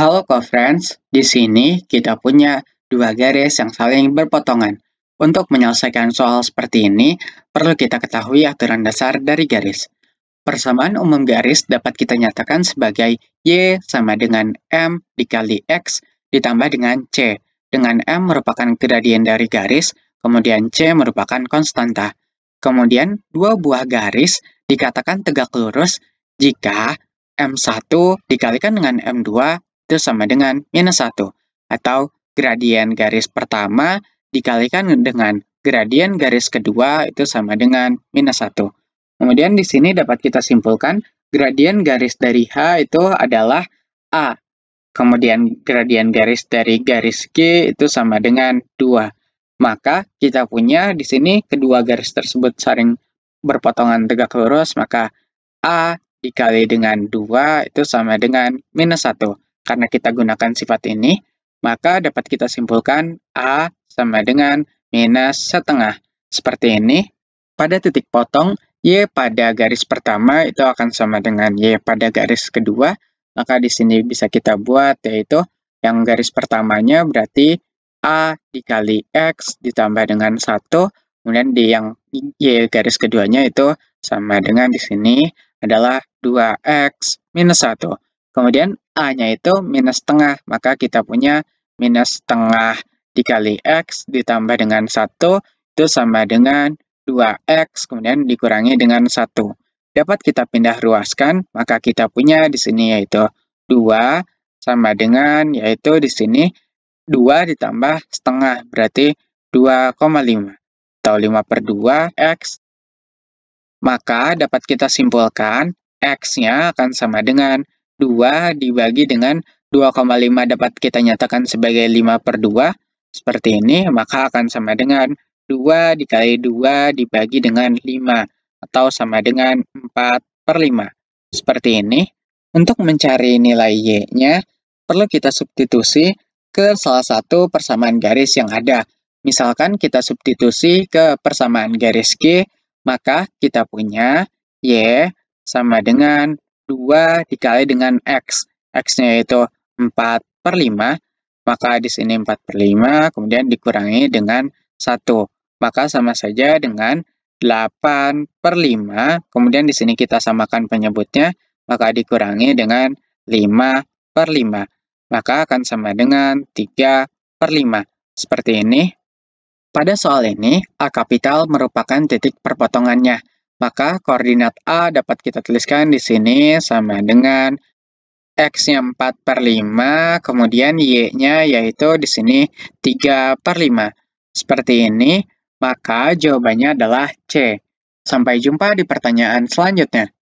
Halo co-friends, di sini kita punya dua garis yang saling berpotongan. Untuk menyelesaikan soal seperti ini, perlu kita ketahui aturan dasar dari garis. Persamaan umum garis dapat kita nyatakan sebagai Y sama dengan M dikali X ditambah dengan C. Dengan M merupakan gradien dari garis, kemudian C merupakan konstanta. Kemudian, dua buah garis dikatakan tegak lurus jika M1 dikalikan dengan M2 itu sama dengan minus 1 atau gradien garis pertama dikalikan dengan gradien garis kedua itu sama dengan minus 1. Kemudian di sini dapat kita simpulkan gradien garis dari H itu adalah A. Kemudian gradien garis dari garis G itu sama dengan 2. Maka kita punya di sini kedua garis tersebut saling berpotongan tegak lurus, maka A dikali dengan 2 itu sama dengan minus 1 karena kita gunakan sifat ini, maka dapat kita simpulkan A sama dengan minus setengah. Seperti ini, pada titik potong, Y pada garis pertama itu akan sama dengan Y pada garis kedua, maka di sini bisa kita buat yaitu yang garis pertamanya berarti A dikali X ditambah dengan 1, kemudian di yang Y garis keduanya itu sama dengan di sini adalah 2X minus 1. Kemudian A-nya itu minus setengah, maka kita punya minus setengah dikali X ditambah dengan 1 itu sama dengan 2X, kemudian dikurangi dengan 1. Dapat kita pindah ruaskan, maka kita punya di sini yaitu 2 sama dengan yaitu di sini 2 ditambah setengah, berarti 2,5 atau 5 per 2 X. Maka dapat kita simpulkan X-nya akan sama dengan 2 dibagi dengan 2,5 dapat kita nyatakan sebagai 5 per 2. Seperti ini, maka akan sama dengan 2 dikali 2 dibagi dengan 5 atau sama dengan 4 per 5. Seperti ini. Untuk mencari nilai Y-nya, perlu kita substitusi ke salah satu persamaan garis yang ada. Misalkan kita substitusi ke persamaan garis G, maka kita punya Y sama dengan 2 dikali dengan X. X-nya yaitu 4 per 5, maka di sini 4 per 5, kemudian dikurangi dengan 1. Maka sama saja dengan 8 per 5, kemudian di sini kita samakan penyebutnya, maka dikurangi dengan 5 per 5. Maka akan sama dengan 3 per 5. Seperti ini. Pada soal ini, A kapital merupakan titik perpotongannya. Maka koordinat A dapat kita tuliskan di sini sama dengan X-nya 4 per 5, kemudian Y-nya yaitu di sini 3 per 5. Seperti ini, maka jawabannya adalah C. Sampai jumpa di pertanyaan selanjutnya.